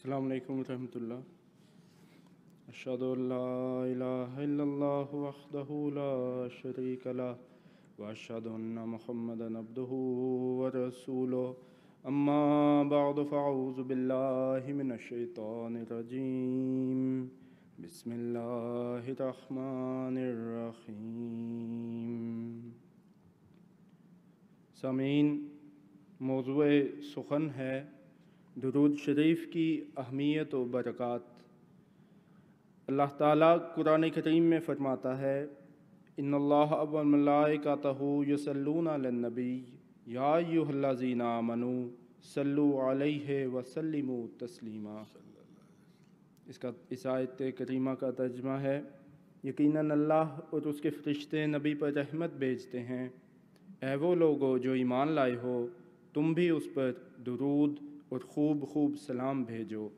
السلام عليكم ورحمة الله أشهد أن لا إله إلا الله وحده لا شريك له وأشهد أن محمدا عبده ورسوله أما بعد فأعوذ بالله من الشيطان الرجيم بسم الله الرحمن الرحيم سامعين मौजू सुखन है दरूद शरीफ की अहमियत व बरक़ात अल्लाह ताला कुरान करीम में फरमाता है इन तहु यसलूनबी या युहल्लाजीना मनु सल अलैहि तस्लिमा इसका इस करीमा का तर्जमा है यकीनन अल्लाह और उसके फरिश्ते नबी पर रहमत भेजते हैं ए वो लोगो जो ईमान लाए हो तुम भी उस पर दरूद और ख़ूब खूब सलाम भेजो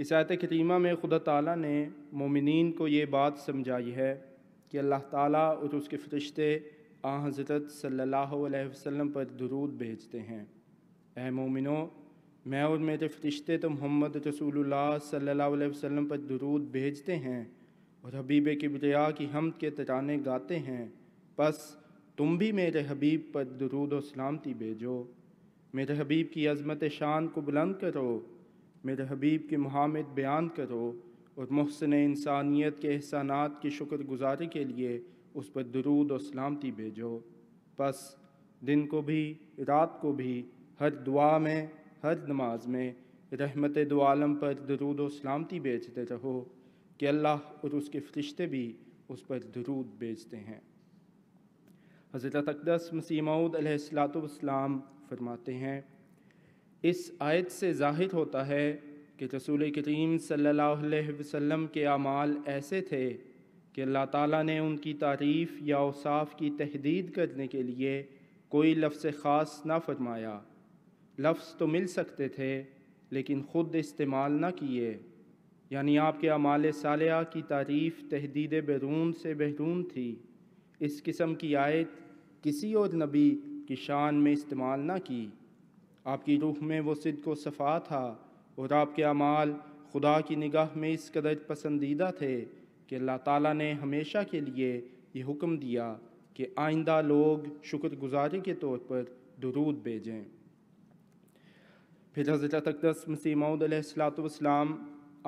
इस आयत करीमा में खुदा ताला ने मोमिन को ये बात समझाई है कि अल्लाह ताला और उसके फ़रिश्ते आ हज़रत सल्ला वसम पर दरूद भेजते हैं ए मोमिनो मैं और मेरे फ़रिश्ते तो मोहम्मद रसूलुल्लाह सल्ला वसल्लम पर दरूद भेजते हैं और हबीब किबरिया की हमद के तराने गाते हैं बस तुम भी मेरे हबीब पर दरूद और सलामती भेजो मेरे हबीब की अज़मत शान को बुलंद करो मेरे हबीब के मुहामद बयान करो और महसन इंसानियत के एहसानात की शुक्रगुजारी के लिए उस पर दरूद और सलामती भेजो बस दिन को भी रात को भी हर दुआ में हर नमाज में रहमत दुआलम पर दरूद और सलामती भेजते रहो कि अल्लाह और उसके फरिश्ते भी उस पर दरूद भेजते हैं हज़रत अकदस मसीमऊद सलातम फरमाते हैं इस आयत से जाहिर होता है कि रसूल करीम सल्लाम के अमाल ऐसे थे कि अल्लाह ताला ने उनकी तारीफ़ या उसाफ़ की तहदीद करने के लिए कोई लफ्ज़ ख़ास ना फरमाया लफ्ज़ तो मिल सकते थे लेकिन ख़ुद इस्तेमाल ना किए यानी आपके अमाल सालिया की तारीफ़ तहदीद बैरून से बहरून थी इस किस्म की आयत किसी और नबी की शान में इस्तेमाल ना की आपकी रूह में वो सिद्ध को सफ़ा था और आपके अमाल खुदा की निगाह में इस कदर पसंदीदा थे कि अल्लाह ताला ने हमेशा के लिए ये हुक्म दिया कि आइंदा लोग शुक्रगुजारी के तौर पर दरूद भेजें फिर हज़रत अकदस मसीह मऊदलाम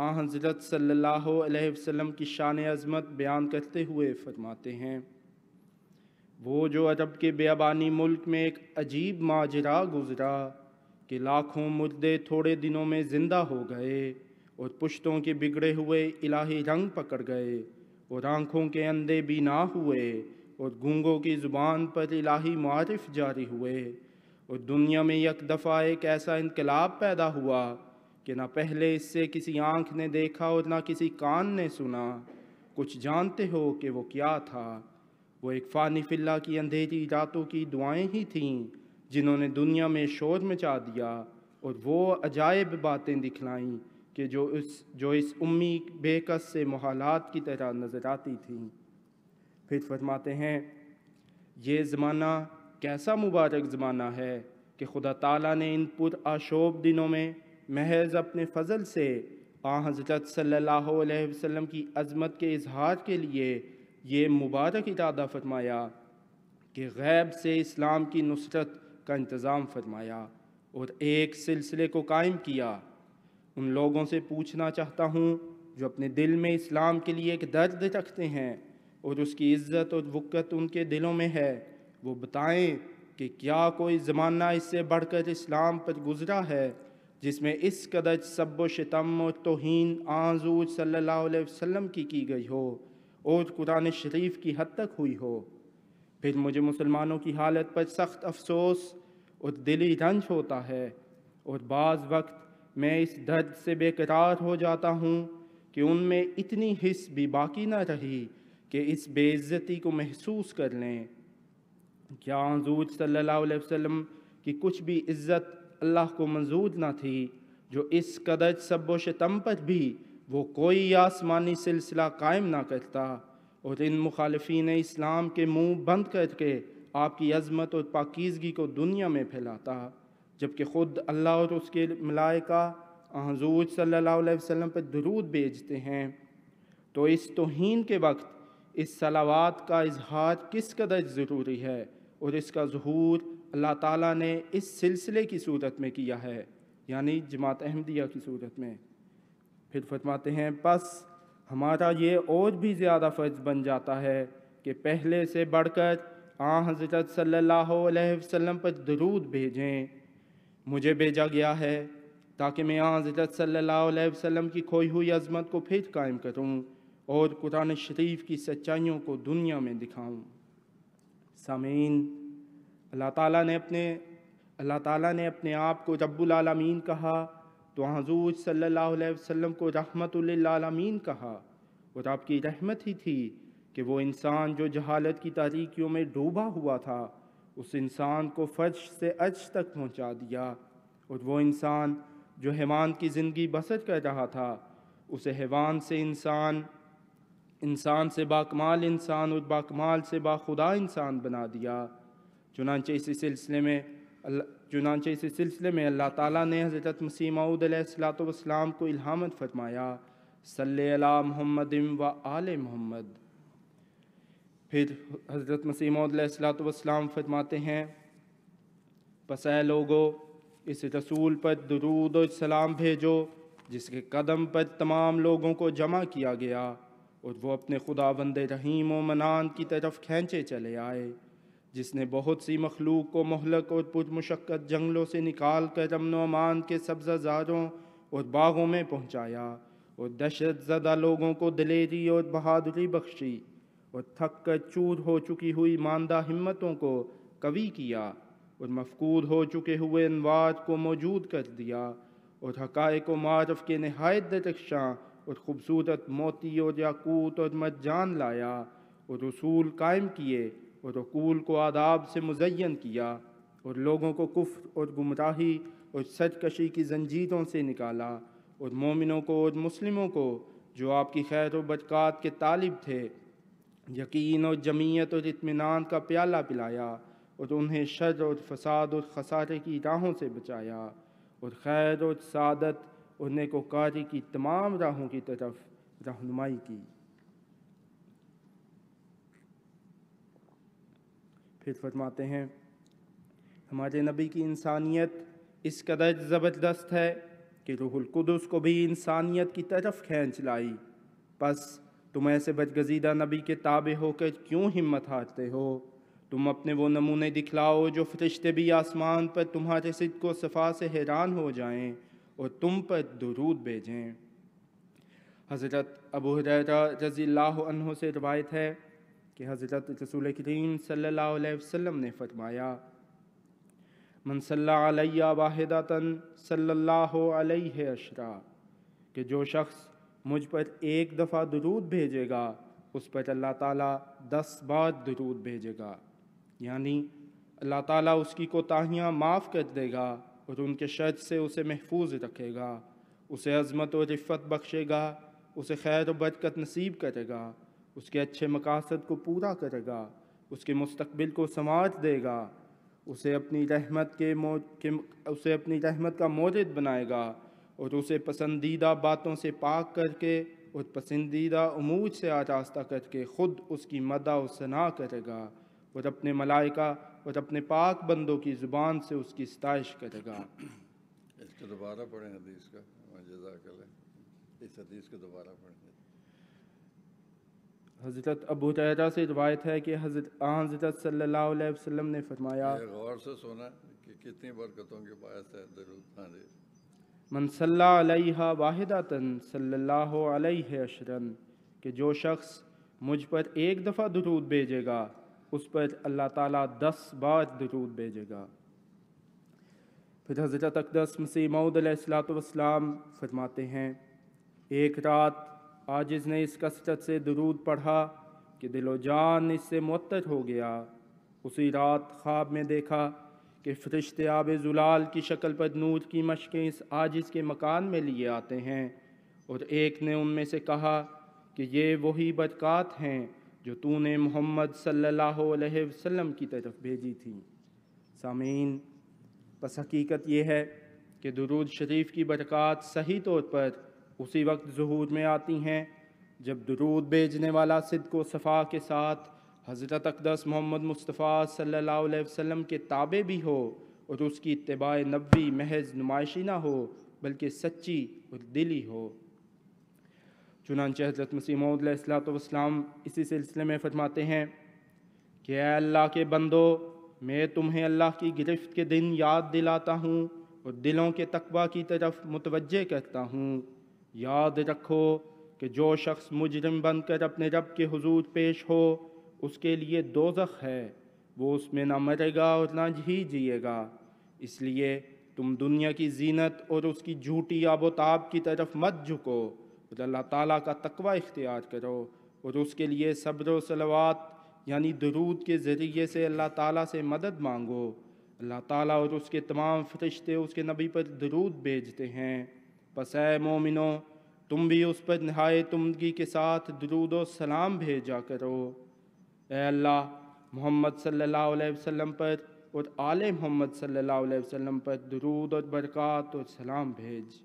आ हज़रत सल्ला वसम की शान अज़मत बयान करते हुए फरमाते हैं वो जो अरब के बेबानी मुल्क में एक अजीब माजरा गुजरा कि लाखों मुर्दे थोड़े दिनों में ज़िंदा हो गए और पुश्तों के बिगड़े हुए इलाही रंग पकड़ गए और आँखों के अंधे भी ना हुए और गूंगों की ज़ुबान पर इलाही मारफ जारी हुए और दुनिया में एक दफ़ा एक ऐसा इनकलाब पैदा हुआ कि ना पहले इससे किसी आँख ने देखा और ना किसी कान ने सुना कुछ जानते हो कि वो क्या था वो एक फ़ानी फिल्ला की अंधेरी रातों की दुआएं ही थीं जिन्होंने दुनिया में शोर मचा दिया और वो अजायब बातें दिखलाईं कि जो इस जो इस उम्मी बेकस से महालात की तरह नज़र आती थीं फिर फरमाते हैं ये ज़माना कैसा मुबारक ज़माना है कि खुदा ताला ने इन पुराशोब दिनों में महज अपने फजल से आ हज़रत सल्लल्लाहु अलैहि वसल्लम की अजमत के इजहार के लिए ये मुबारक इरादा फरमाया कि गैब से इस्लाम की नुसरत का इंतज़ाम फरमाया और एक सिलसिले को कायम किया उन लोगों से पूछना चाहता हूँ जो अपने दिल में इस्लाम के लिए एक दर्द रखते हैं और उसकी इज़्ज़त और वक़्त उनके दिलों में है वो बताएं कि क्या कोई ज़माना इससे बढ़कर इस्लाम पर गुज़रा है जिसमें इस कदर सब्बो शतम और तोहन आजू सल्ला वसम की की गई हो और कुरान शरीफ की हद तक हुई हो फिर मुझे मुसलमानों की हालत पर सख्त अफसोस और दिली रंज होता है और बाज़ वक्त मैं इस दर्द से बेकरार हो जाता हूँ कि उनमें इतनी हिस्स भी बाकी न रही कि इस बेइज्जती को महसूस कर लें क्या हजूर सल्लल्लाहु अलैहि वसल्लम की कुछ भी इज़्ज़त अल्लाह को मंजूर ना थी जो इस कदर सब्बो शतम पर भी वो कोई आसमानी सिलसिला कायम ना करता और इन मुखालफी इस्लाम के मुंह बंद करके आपकी अजमत और पाकिजगी को दुनिया में फैलाता जबकि ख़ुद अल्लाह और उसके मलायका हजूर सल्ला वसम पर दरूद भेजते हैं तो इस तोहन के वक्त इस सलावात का इजहार किस कदर ज़रूरी है और इसका जहूर अल्लाह ताला ने इस सिलसिले की सूरत में किया है यानी जमात अहमदिया की सूरत में फिर फरमाते हैं बस हमारा ये और भी ज़्यादा फ़र्ज बन जाता है कि पहले से बढ़कर आ हज़रत सल्लल्लाहु अलैहि वसल्लम पर दरूद भेजें मुझे भेजा गया है ताकि मैं आ हज़रत सल्लल्लाहु अलैहि वसल्लम की खोई हुई अजमत को फिर कायम करूं और कुरान शरीफ की सच्चाइयों को दुनिया में दिखाऊं सामीन अल्लाह ताला ने अपने अल्लाह ताला ने अपने आप को रब्बुल आलमीन कहा तो हजूर सल्ला वसम को रहमतमीन कहा और आपकी रहमत ही थी कि वो इंसान जो जहालत की तारीकियों में डूबा हुआ था उस इंसान को फर्श से अज तक पहुंचा दिया और वो इंसान जो हैवान की ज़िंदगी बसर कर रहा था उसे हैवान से इंसान इंसान से बाकमाल इंसान और बाकमाल से बाखुदा इंसान बना दिया चुनानचे इसी सिलसिले में अल्लाह चुनाच इसी सिलसिले में अल्लाह ताला ने हज़रत मसीह को इल्हामत फरमाया सल मोहम्मद व आल मोहम्मद फिर हज़रत मसीह फरमाते हैं पस लोगो इस रसूल पर दरूद और सलाम भेजो जिसके कदम पर तमाम लोगों को जमा किया गया और वो अपने खुदा बंद रहीम व मनान की तरफ खींचे चले आए जिसने बहुत सी मखलूक को मोहलक और पुरमशक्क़त मुशक्क़त जंगलों से निकाल कर अमन अमान के सब्जाजारों और बागों में पहुँचाया और दहशत ज़दा लोगों को दलेरी और बहादुरी बख्शी और थक कर चूर हो चुकी हुई मानदा हिम्मतों को कवी किया और मफकूद हो चुके हुए अनवाद को मौजूद कर दिया और हकाय व मारफ के नहायत दरख्शां और ख़ूबसूरत मोती और याकूत और जान लाया और रसूल कायम किए और रकूल को आदाब से मुजयन किया और लोगों को कुफ्र और गुमराही और सचकशी की जंजीरों से निकाला और मोमिनों को और मुस्लिमों को जो आपकी खैर व बरक़ात के तालिब थे यकीन और जमीयत और इतमान का प्याला पिलाया और उन्हें शर और फसाद और खसारे की राहों से बचाया और खैर और सादत और नेकोकारी की तमाम राहों की तरफ रहनुमाई की फिर फरमाते हैं हमारे नबी की इंसानियत इस कदर ज़बरदस्त है कि रूहुल को भी इंसानियत की तरफ खींच लाई बस तुम ऐसे बदगजीदा नबी के ताबे होकर क्यों हिम्मत हारते हो तुम अपने वो नमूने दिखलाओ जो फरिश्ते भी आसमान पर तुम्हारे सिद्ध को सफ़ा से हैरान हो जाएं और तुम पर दरूद भेजें हज़रत अबू हररा रज़ी अल्लाह से रवायत है कि हज़रत रसूल करीम सल्ला वसम ने फरमाया मनसल्ला वाहिदातन सल्ला अशरा कि जो शख्स मुझ पर एक दफ़ा दरूद भेजेगा उस पर अल्लाह ताला दस बार दरूद भेजेगा यानी अल्लाह ताला उसकी कोताहियाँ माफ़ कर देगा और उनके शर्त से उसे महफूज रखेगा उसे अजमत और रिफ़त बख्शेगा उसे खैर बरकत नसीब करेगा उसके अच्छे मकासद को पूरा करेगा उसके मुस्तबिल को संवार देगा उसे अपनी रहमत के मो के उसे अपनी रहमत का मौजद बनाएगा और उसे पसंदीदा बातों से पाक करके और पसंदीदा अमूज से आरास्ता करके ख़ुद उसकी मदा और सना करेगा और अपने मलाइका और अपने पाक बंदों की ज़ुबान से उसकी सताइश करेगा इसको दोबारा पढ़ें हदीस का जजाक इस हदीस को दोबारा पढ़ें हज़रत अबू तहरा से रवायत है कि हज़रत सल्लल्लाहु अलैहि वसल्लम ने फरमाया गौर से सुना कि कितनी बरकतों के बायस है दरूद मनसल्ला अलैहा वाहिदातन सल्लल्लाहु अलैहि अशरन कि जो शख्स मुझ पर एक दफ़ा दरूद भेजेगा उस पर अल्लाह ताला दस बार दरूद भेजेगा फिर हज़रत अकदस मसीह मऊद सलात फरमाते हैं एक रात आज इसने इस कसरत से दरूद पढ़ा कि दिलो जान इससे मतर हो गया उसी रात ख्वाब में देखा कि फरिश्ते आब जुलाल की शक्ल पर नूर की मशक़ें इस आजिज़ के मकान में लिए आते हैं और एक ने उनमें से कहा कि ये वही बरक़ात हैं जो तूने मोहम्मद सल्लल्लाहु अलैहि वसल्लम की तरफ भेजी थी सामीन बस हकीकत यह है कि दरूद शरीफ की बरक़ात सही तौर पर उसी वक्त जहूर में आती हैं जब दरूद भेजने वाला सिद को सफ़ा के साथ हज़रत अकदस मोहम्मद मुस्तफ़ा अलैहि वसल्लम के ताबे भी हो और उसकी तबाह नबी महज नुमाइशी ना हो बल्कि सच्ची और दिली हो चुनान हज़रत मसीमसलाम इसी सिलसिले में फरमाते हैं कि अल्लाह के बंदो मैं तुम्हें अल्लाह की गिरफ्त के दिन याद दिलाता हूँ और दिलों के तकबा की तरफ मुतवजह करता हूँ याद रखो कि जो शख्स मुजरिम बनकर अपने रब के हजूर पेश हो उसके लिए दोजख है वो उसमें ना मरेगा और ना ही जिएगा इसलिए तुम दुनिया की जीनत और उसकी झूठी आबोताब की तरफ मत झुको और अल्लाह ताला का तकवा इख्तियार करो और उसके लिए सब्र सलवात यानी दरूद के ज़रिए से अल्लाह ताला से मदद मांगो अल्लाह ताला और उसके तमाम फरिश्ते उसके नबी पर दरूद भेजते हैं बस ए मोमिनो तुम भी उस पर नहाय तुमगी के साथ दरूद सलाम भेजा करो एल्ला अल्लाह मोहम्मद सल्लल्लाहु अलैहि वसल्लम पर और आल मोहम्मद सल्लल्लाहु अलैहि वसल्लम पर दरूद और बरक़ात और सलाम भेज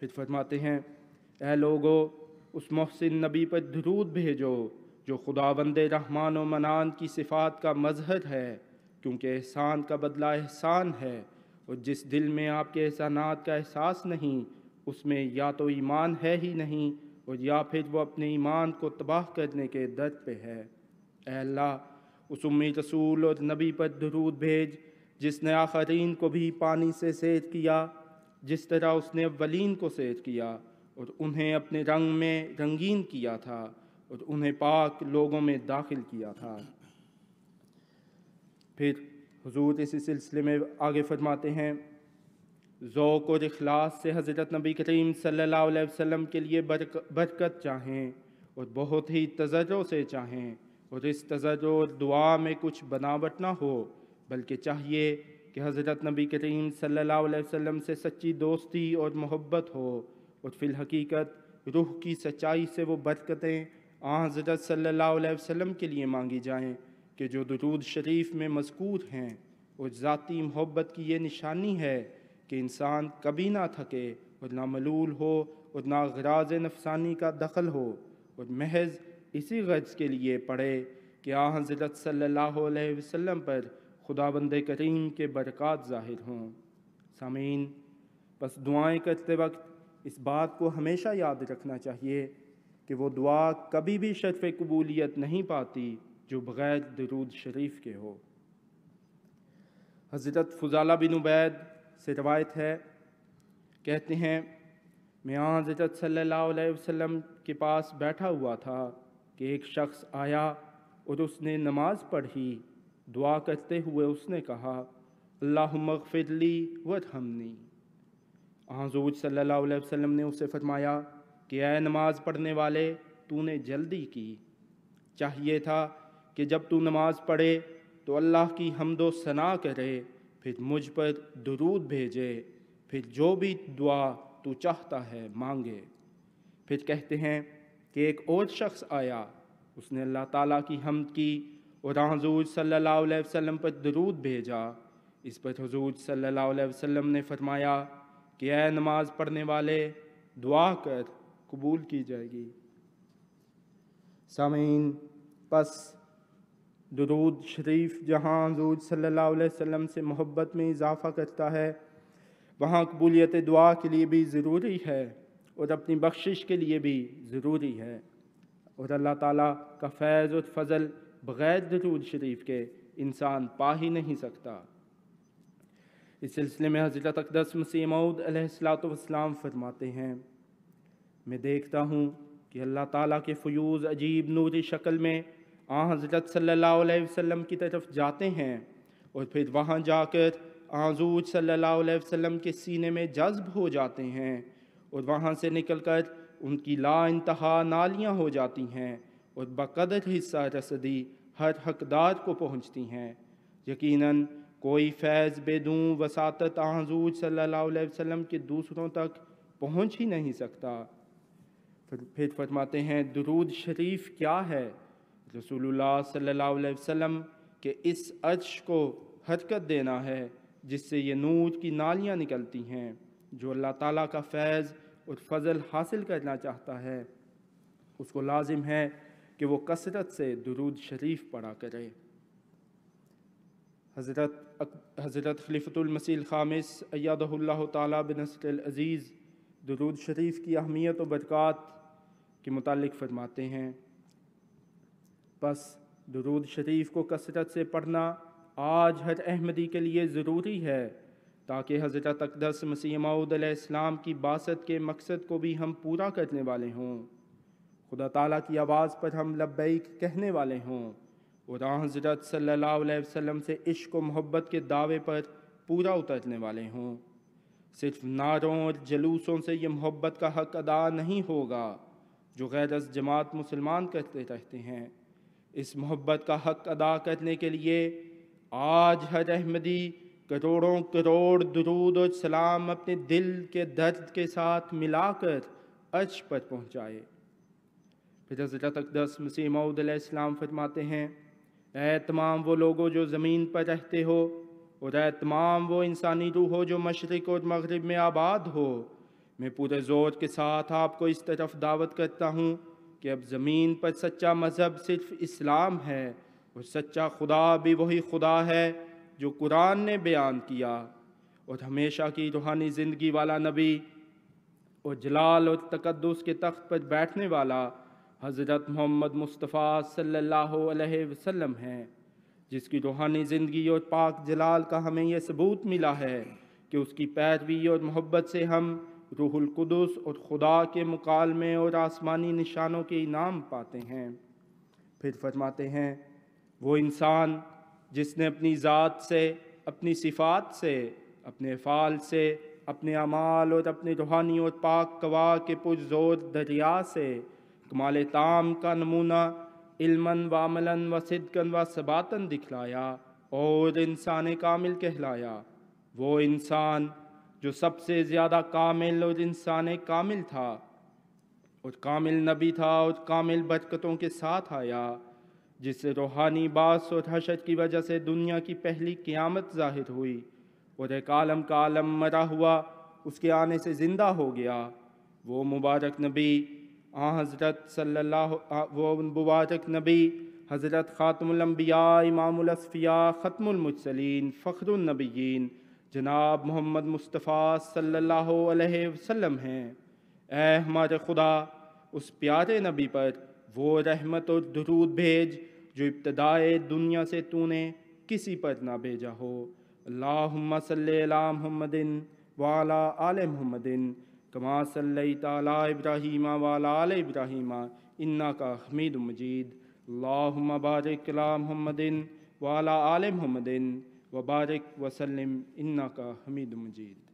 फिर फरमाते हैं ए लोगो उस मोहसिन नबी पर दरूद भेजो जो खुदा बंदे रहमान व मनान की सिफात का मजहर है क्योंकि एहसान का बदला एहसान है और जिस दिल में आपके एहसानात का एहसास नहीं उसमें या तो ईमान है ही नहीं और या फिर वो अपने ईमान को तबाह करने के दर पे है अल्लाह उस उम्मीद रसूल और नबी पर दरूद भेज जिसने आखरीन को भी पानी से सैर किया जिस तरह उसने अवलिन को सैर किया और उन्हें अपने रंग में रंगीन किया था और उन्हें पाक लोगों में दाखिल किया था फिर हजूर इसी सिलसिले में आगे फरमाते हैं ओक़ और अखलास से हज़रत नबी करीम सल वसम के लिए बरक बरकत चाहें और बहुत ही तजरों से चाहें और इस तजर और दुआ में कुछ बनावट ना हो बल्कि चाहिए कि हज़रत नबी करीम सल्ला वसम से सच्ची दोस्ती और मोहब्बत हो और हकीकत रूह की सच्चाई से वो बरकतें आ हज़रत सल्ला वसम के लिए मांगी जाएँ कि जो दरूद शरीफ में मजकूर हैं और ज़ाती मोहब्बत की ये निशानी है कि इंसान कभी ना थके और ना मलूल हो और ना गराज नफसानी का दखल हो और महज इसी गर्ज के लिए पढ़े कि आ हज़रत अलैहि वसल्लम पर खुदा बंद करीम के बरक़ात ज़ाहिर हों सामीन बस दुआएं करते वक्त इस बात को हमेशा याद रखना चाहिए कि वो दुआ कभी भी शर्फ़ कबूलियत नहीं पाती जो बग़ैर दरूद शरीफ के हो हज़रत फ़ुजाला बिन उबैद से रवायत है कहते हैं मैं हज़रत सल्लल्लाहु अलैहि वसल्लम के पास बैठा हुआ था कि एक शख्स आया और उसने नमाज़ पढ़ी दुआ करते हुए उसने कहा अल्लाह मगफिरली वमनी आजूज सल्लल्लाहु अलैहि वसल्लम ने उसे फरमाया कि अय नमाज़ पढ़ने वाले तूने जल्दी की चाहिए था कि जब तू नमाज़ पढ़े तो अल्लाह की हमदो सना करे फिर मुझ पर दरूद भेजे फिर जो भी दुआ तू चाहता है मांगे फिर कहते हैं कि एक और शख्स आया उसने अल्लाह ताला की हमद की और हजूर सल्लल्लाहु अलैहि वसल्लम पर दरूद भेजा इस पर हजूर सल्लल्लाहु अलैहि वसल्लम ने फरमाया कि ए नमाज पढ़ने वाले दुआ कर कबूल की जाएगी सामीन बस दरूद शरीफ जहाँ हजूर सल्ला वसम से मोहब्बत में इजाफ़ा करता है वहाँ कबूलियत दुआ के लिए भी ज़रूरी है और अपनी बख्शिश के लिए भी ज़रूरी है और अल्लाह ताला का फैज़ और फजल बग़ैर दरूद शरीफ के इंसान पा ही नहीं सकता इस सिलसिले में हज़रत अकदस मसीमऊद अलैहिस्सलाम फरमाते हैं मैं देखता हूँ कि अल्लाह ताली के फ्यूज़ अजीब नूरी शक्ल में आ हाँ, हज़रत अलैहि वसल्लम की तरफ जाते हैं और फिर वहाँ जाकर आजूज अलैहि वसल्लम के सीने में जज्ब हो जाते हैं और वहाँ से निकल कर उनकी ला इंतहा नालियाँ हो जाती हैं और बकदर हिस्सा रसदी हर हकदार को पहुँचती हैं यकीनन कोई फैज़ बेदू वसात आजूज सल्ला वसम के दूसरों तक पहुँच ही नहीं सकता फिर फरमाते हैं दरूद शरीफ क्या है रसूल सल्लल्लाहु वसल्लम के इस अर्श को हरकत देना है जिससे ये नूर की नालियाँ निकलती हैं जो अल्लाह ताला का फैज़ और फजल हासिल करना चाहता है उसको लाजिम है कि वो कसरत से दरूद शरीफ पढ़ा करे हज़रत हज़रत खलीफतुलमसील ख़ामिस अयादल्ला तनसरज़ीज़ दरूद शरीफ की अहमियत व बरक़ात के मतलब फ़रमाते हैं बस दरूद शरीफ को कसरत से पढ़ना आज हर अहमदी के लिए ज़रूरी है ताकि हज़रत अकदस मसीमाउदलाम की बासत के मकसद को भी हम पूरा करने वाले हों खुदा ताला की आवाज़ पर हम लब्बैक कहने वाले हों और हज़रत सल्ला वसम से इश्क व मोहब्बत के दावे पर पूरा उतरने वाले हों सिर्फ नारों और जलूसों से ये मोहब्बत का हक अदा नहीं होगा जो गैरस जमात मुसलमान करते रहते हैं इस मोहब्बत का हक अदा करने के लिए आज हर अहमदी करोड़ों करोड़ दरूद और सलाम अपने दिल के दर्द के साथ मिलाकर अर्ज पर पहुँचाए फिर हजरत अकदस मसीह मऊदलाम फरमाते हैं ए तमाम वो लोगों जो ज़मीन पर रहते हो और ए तमाम वो इंसानी रूह हो जो मशरक़ और मगरब में आबाद हो मैं पूरे ज़ोर के साथ आपको इस तरफ दावत करता हूँ कि अब ज़मीन पर सच्चा मज़हब सिर्फ इस्लाम है और सच्चा खुदा भी वही खुदा है जो कुरान ने बयान किया और हमेशा की रूहानी ज़िंदगी वाला नबी और जलाल और तकद्दस के तख्त पर बैठने वाला हज़रत मोहम्मद मुस्तफ़ा सल्लल्लाहु अलैहि वसल्लम हैं जिसकी रूहानी ज़िंदगी और पाक जलाल का हमें यह सबूत मिला है कि उसकी पैरवी और मोहब्बत से हम रूहुलकुदस और खुदा के मुकालमे और आसमानी निशानों के इनाम पाते हैं फिर फरमाते हैं वो इंसान जिसने अपनी ज़ात से अपनी सिफात से अपने फ़ाल से अपने अमाल और अपने रूहानी और पाक कवा के पुरजोर दरिया से कमाल ताम का नमूना इल्मन वामलन व सिदकन व सबातन दिखलाया और इंसान कामिल कहलाया वो इंसान जो सबसे ज़्यादा कामिल और इंसान कामिल था और कामिल नबी था और कामिल बरकतों के साथ आया जिससे रूहानी बास और हशत की वजह से दुनिया की पहली क़्यामत जाहिर हुई और एक आलम का आलम मरा हुआ उसके आने से ज़िंदा हो गया वो मुबारक नबी आ हज़रत सल्ला वो मुबारक नबी हज़रत ख़ातमबिया इमामसफ़िया ख़त्मसलिन फ़खरुलनबीन जनाब मोहम्मद मुस्तफ़ा सल्लल्लाहु अलैहि वसल्लम हैं ऐ हमारे खुदा उस प्यारे नबी पर वो रहमत और दरूद भेज जो इब्तदाए दुनिया से तूने किसी पर ना भेजा हो अल्लाहुम्मा सल्ले अला मोहम्मदिन वाला आल मोहम्मदिन कमा सल्लई ताला इब्राहिमा वाला आल इब्राहिमा इन्ना का हमीद मजीद अल्लाहुम्मा बारिक अला मोहम्मदिन वाला आल मोहम्मदिन वबारक वसलम इन्ना का हमीद मजीद